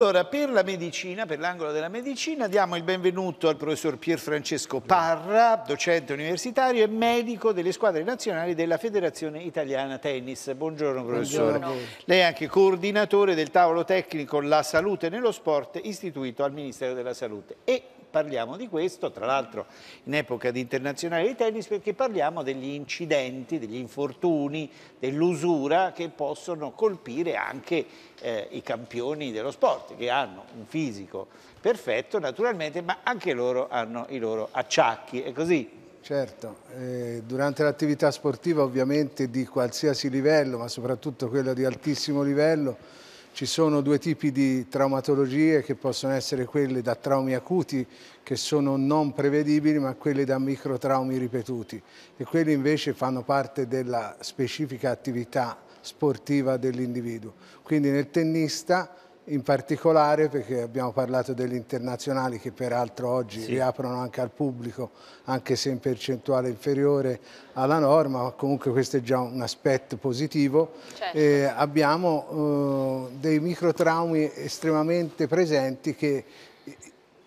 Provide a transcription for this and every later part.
Allora, per la medicina, per l'angolo della medicina, diamo il benvenuto al professor Pier Francesco Parra, docente universitario e medico delle squadre nazionali della Federazione Italiana Tennis. Buongiorno professore. Buongiorno. Lei è anche coordinatore del tavolo tecnico La Salute nello Sport istituito al Ministero della Salute e parliamo di questo, tra l'altro in epoca di internazionale di tennis, perché parliamo degli incidenti, degli infortuni, dell'usura che possono colpire anche eh, i campioni dello sport, che hanno un fisico perfetto naturalmente, ma anche loro hanno i loro acciacchi, è così? Certo, eh, durante l'attività sportiva ovviamente di qualsiasi livello, ma soprattutto quella di altissimo livello, ci sono due tipi di traumatologie che possono essere quelle da traumi acuti che sono non prevedibili ma quelle da microtraumi ripetuti e quelli invece fanno parte della specifica attività sportiva dell'individuo. Quindi nel tennista in particolare perché abbiamo parlato degli internazionali che peraltro oggi sì. riaprono anche al pubblico, anche se in percentuale inferiore alla norma, ma comunque questo è già un aspetto positivo. Certo. Eh, abbiamo eh, dei microtraumi estremamente presenti che eh,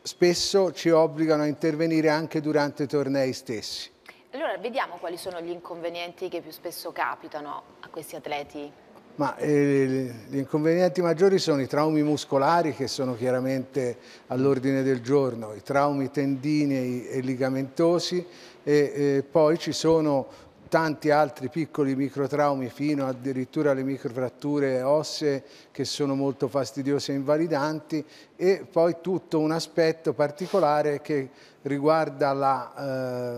spesso ci obbligano a intervenire anche durante i tornei stessi. Allora vediamo quali sono gli inconvenienti che più spesso capitano a questi atleti ma eh, gli inconvenienti maggiori sono i traumi muscolari che sono chiaramente all'ordine del giorno, i traumi tendinei e ligamentosi e eh, poi ci sono tanti altri piccoli microtraumi fino addirittura alle microfratture ossee che sono molto fastidiose e invalidanti e poi tutto un aspetto particolare che riguarda la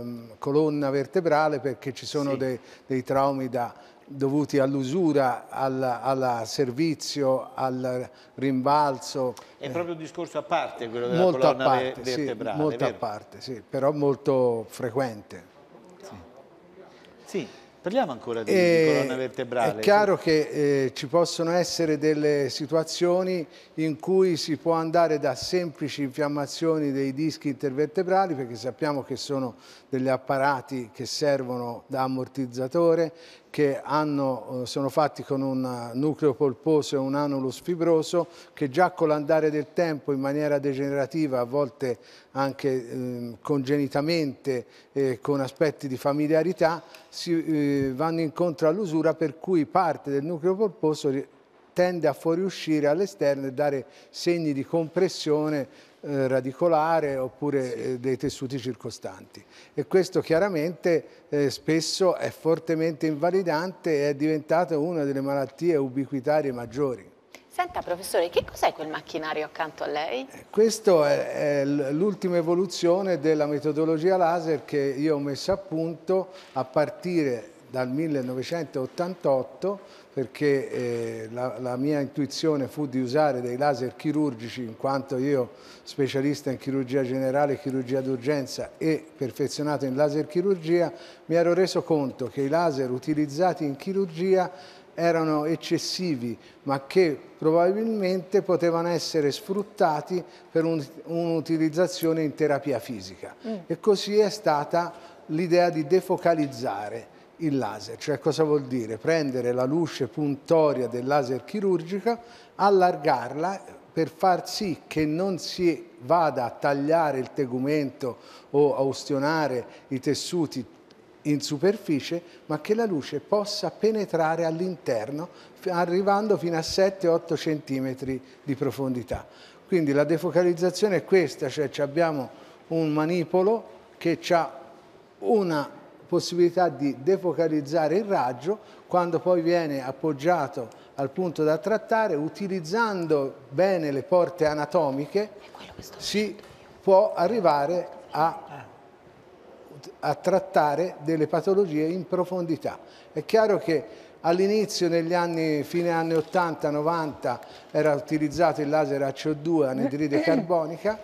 eh, colonna vertebrale perché ci sono sì. dei, dei traumi da dovuti all'usura, al, servizio, al rimbalzo. È proprio un discorso a parte quello della molto colonna parte, vertebrale. Sì, molto a parte, sì, però molto frequente. Sì. sì. Parliamo ancora di, e, di, eh, colonna vertebrale. È chiaro che eh, ci possono essere delle situazioni in cui si può andare da semplici infiammazioni dei dischi intervertebrali, perché sappiamo che sono degli apparati che servono da ammortizzatore, che hanno, eh, sono fatti con un eh, nucleo polposo e un anulus fibroso che già con l'andare del tempo in maniera degenerativa, a volte anche eh, congenitamente eh, con aspetti di familiarità, si, eh, vanno incontro all'usura per cui parte del nucleo polposo tende a fuoriuscire all'esterno e dare segni di compressione eh, radicolare oppure eh, dei tessuti circostanti. E questo chiaramente eh, spesso è fortemente invalidante e è diventata una delle malattie ubiquitarie maggiori. Senta professore, che cos'è quel macchinario accanto a lei? Eh, Questa è, è l'ultima evoluzione della metodologia laser che io ho messo a punto a partire dal 1988 perché eh, la, la, mia intuizione fu di usare dei laser chirurgici in quanto io specialista in chirurgia generale, chirurgia d'urgenza e perfezionato in laser chirurgia mi ero reso conto che i laser utilizzati in chirurgia erano eccessivi ma che probabilmente potevano essere sfruttati per un'utilizzazione un in terapia fisica mm. e così è stata l'idea di defocalizzare il laser, cioè cosa vuol dire? Prendere la luce puntoria del laser chirurgico, allargarla per far sì che non si vada a tagliare il tegumento o a ustionare i tessuti in superficie, ma che la luce possa penetrare all'interno arrivando fino a 7-8 cm di profondità. Quindi la defocalizzazione è questa, cioè abbiamo un manipolo che ha una possibilità di defocalizzare il raggio quando poi viene appoggiato al punto da trattare, utilizzando bene le porte anatomiche, si può arrivare a, a trattare delle patologie in profondità. È chiaro che All'inizio, negli anni, fine anni 80-90, era utilizzato il laser a co 2 anidride carbonica,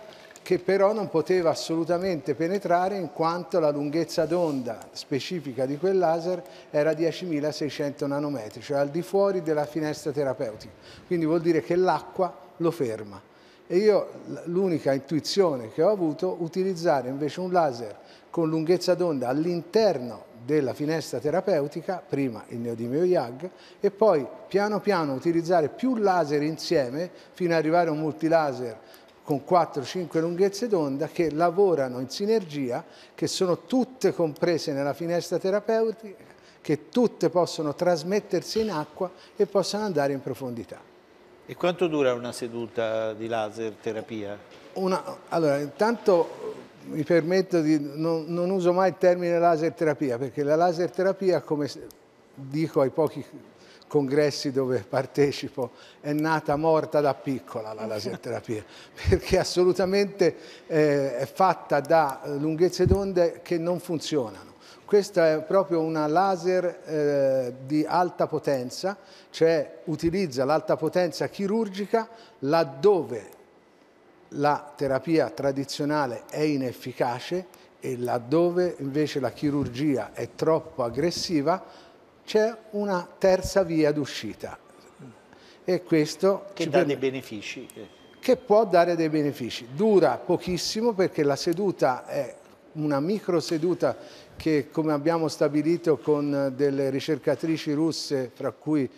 che però non poteva assolutamente penetrare in quanto la lunghezza d'onda specifica di quel laser era 10.600 nanometri, cioè al di fuori della finestra terapeutica. Quindi vuol dire che l'acqua lo ferma. E io l'unica intuizione che ho avuto è utilizzare invece un laser con lunghezza d'onda all'interno della finestra terapeutica, prima il neodimio IAG, e poi piano piano utilizzare più laser insieme fino ad arrivare a un multilaser con 4-5 lunghezze d'onda che lavorano in sinergia, che sono tutte comprese nella finestra terapeutica, che tutte possono trasmettersi in acqua e possono andare in profondità. E quanto dura una seduta di laser terapia? Una, allora, intanto mi permetto di... Non, non uso mai il termine laser terapia, perché la laser terapia, come dico ai pochi congressi dove partecipo, è nata morta da piccola la laserterapia, perché assolutamente eh, è fatta da lunghezze d'onde che non funzionano. Questa è proprio una laser eh, di alta potenza, cioè utilizza l'alta potenza chirurgica laddove la terapia tradizionale è inefficace e laddove invece la chirurgia è troppo aggressiva c'è una terza via d'uscita. E questo che dà dei benefici. Eh. Che può dare dei benefici. Dura pochissimo perché la seduta è una micro seduta che come abbiamo stabilito con delle ricercatrici russe, fra cui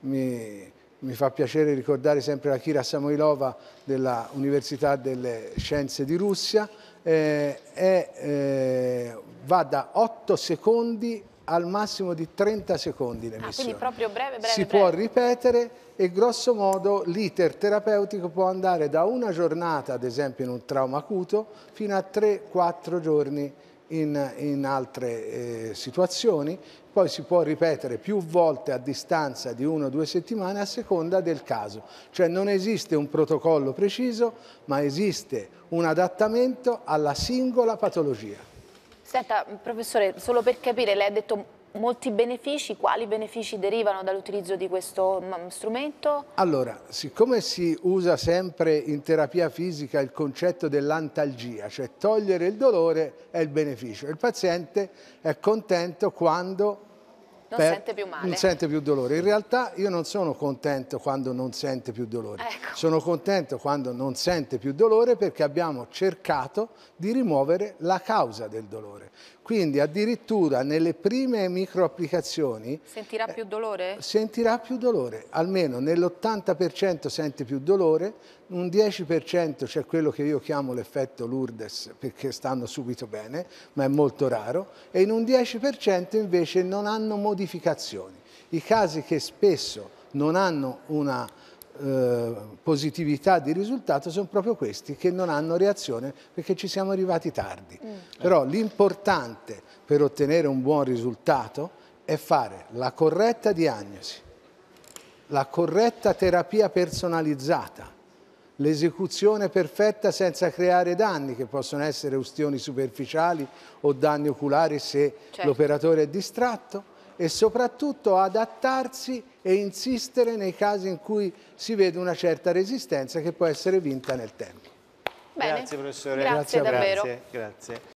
mi, mi fa piacere ricordare sempre la Kira Samoilova dell'Università delle Scienze di Russia, eh, eh, va da 8 secondi al massimo di 30 secondi l'emissione. Ah, proprio breve, breve. Si breve. può ripetere e grosso modo l'iter terapeutico può andare da una giornata, ad esempio in un trauma acuto, fino a 3-4 giorni in, in altre eh, situazioni. Poi si può ripetere più volte a distanza di 1-2 settimane a seconda del caso. Cioè non esiste un protocollo preciso, ma esiste un adattamento alla singola patologia. Senta, professore, solo per capire, lei ha detto molti benefici, quali benefici derivano dall'utilizzo di questo mm, strumento? Allora, siccome si usa sempre in terapia fisica il concetto dell'antalgia, cioè togliere il dolore è il beneficio, il paziente è contento quando non per, sente più male. Non sente più dolore. In realtà io non sono contento quando non sente più dolore. Ecco. Sono contento quando non sente più dolore perché abbiamo cercato di rimuovere la causa del dolore. Quindi addirittura nelle prime microapplicazioni... Sentirà più dolore? Eh, sentirà più dolore, almeno nell'80% sente più dolore, un 10% c'è cioè quello che io chiamo l'effetto Lourdes perché stanno subito bene, ma è molto raro, e in un 10% invece non hanno modificazioni. I casi che spesso non hanno una eh, positività di risultato sono proprio questi che non hanno reazione perché ci siamo arrivati tardi. Mm. Però l'importante per ottenere un buon risultato è fare la corretta diagnosi, la corretta terapia personalizzata, l'esecuzione perfetta senza creare danni che possono essere ustioni superficiali o danni oculari se certo. l'operatore è distratto e soprattutto adattarsi e insistere nei casi in cui si vede una certa resistenza che può essere vinta nel tempo. Bene. Grazie professore. Grazie, Grazie davvero. Grazie. Grazie.